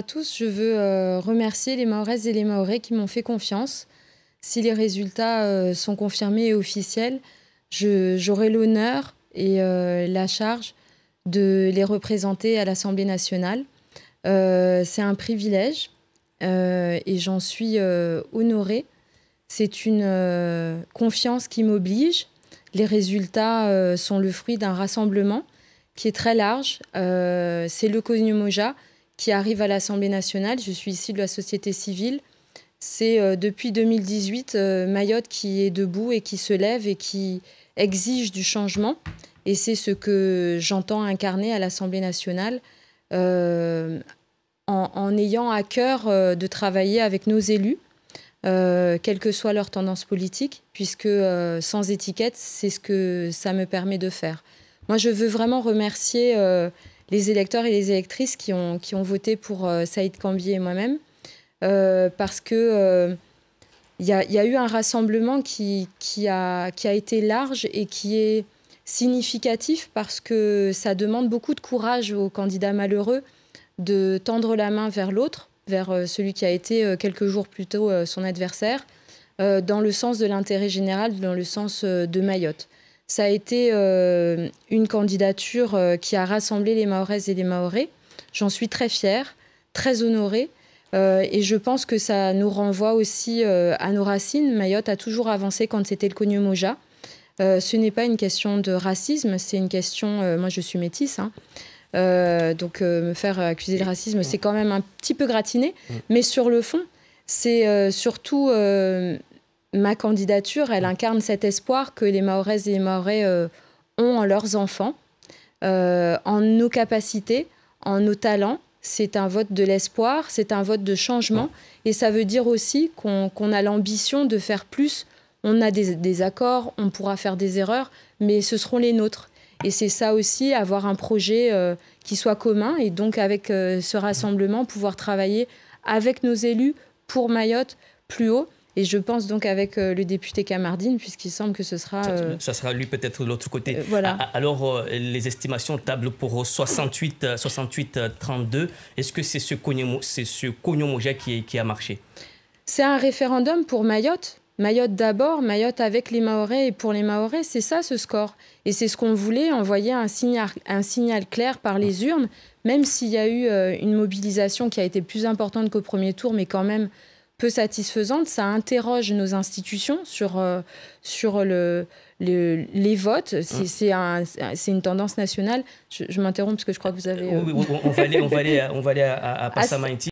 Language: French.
à tous, je veux euh, remercier les Mahoraises et les Mahorais qui m'ont fait confiance. Si les résultats euh, sont confirmés et officiels, j'aurai l'honneur et euh, la charge de les représenter à l'Assemblée nationale. C'est un privilège et j'en suis honorée. C'est une confiance qui m'oblige. Les résultats sont le fruit d'un rassemblement qui est très large. C'est le MOJA qui arrive à l'Assemblée nationale. Je suis ici de la société civile. C'est euh, depuis 2018 euh, Mayotte qui est debout et qui se lève et qui exige du changement. Et c'est ce que j'entends incarner à l'Assemblée nationale euh, en, en, ayant à cœur de travailler avec nos élus, quelle que soit leur tendance politique, puisque sans étiquette, c'est ce que ça me permet de faire. Moi, je veux vraiment remercier les électeurs et les électrices qui ont, voté pour euh, Saïd Cambier et moi-même, euh, parce que euh, il y, a, eu un rassemblement qui, a, qui, a, été large et qui est significatif parce que ça demande beaucoup de courage aux candidats malheureux de tendre la main vers l'autre, vers celui qui a été quelques jours plus tôt son adversaire, dans le sens de l'intérêt général, dans le sens de Mayotte. Ça a été euh, une candidature euh, qui a rassemblé les Mahoraises et les Mahorais. J'en suis très fière, très honorée. Euh, et je pense que ça nous renvoie aussi à nos racines. Mayotte a toujours avancé quand c'était le connu Moja. ce n'est pas une question de racisme, c'est une question. moi, je suis métisse. Hein. donc, me faire accuser de racisme, c'est quand même un petit peu gratiné. Mais sur le fond, c'est surtout ma candidature, elle incarne cet espoir que les Mahoraises et les Mahorais euh, ont en leurs enfants, euh, en nos capacités, en nos talents. C'est un vote de l'espoir, c'est un vote de changement. Et ça veut dire aussi qu'on a l'ambition de faire plus. On a des, accords, on pourra faire des erreurs, mais ce seront les nôtres. Et c'est ça aussi, avoir un projet euh, qui soit commun et donc avec ce rassemblement, pouvoir travailler avec nos élus pour Mayotte plus haut. Et je pense donc avec euh, le député Camardine, puisqu'il semble que ce sera... Ça, euh, sera lui peut-être de l'autre côté. Euh, voilà. Alors, les estimations tablent pour 68, 68 32. Est-ce que c'est ce cognomo c'est ce qui, qui a marché C'est un référendum pour Mayotte, Mayotte d'abord, Mayotte avec les Maorais et pour les Maorais, c'est ça ce score. Et c'est ce qu'on voulait, envoyer un signal, un signal, clair par les urnes, même s'il y a eu une mobilisation qui a été plus importante qu'au premier tour, mais quand même satisfaisante. Ça interroge nos institutions sur, euh, sur le, les votes. C'est mm. un, une tendance nationale. Je, m'interromps parce que je crois que vous avez. Euh, on, va aller, on va aller, à, on va aller à, à,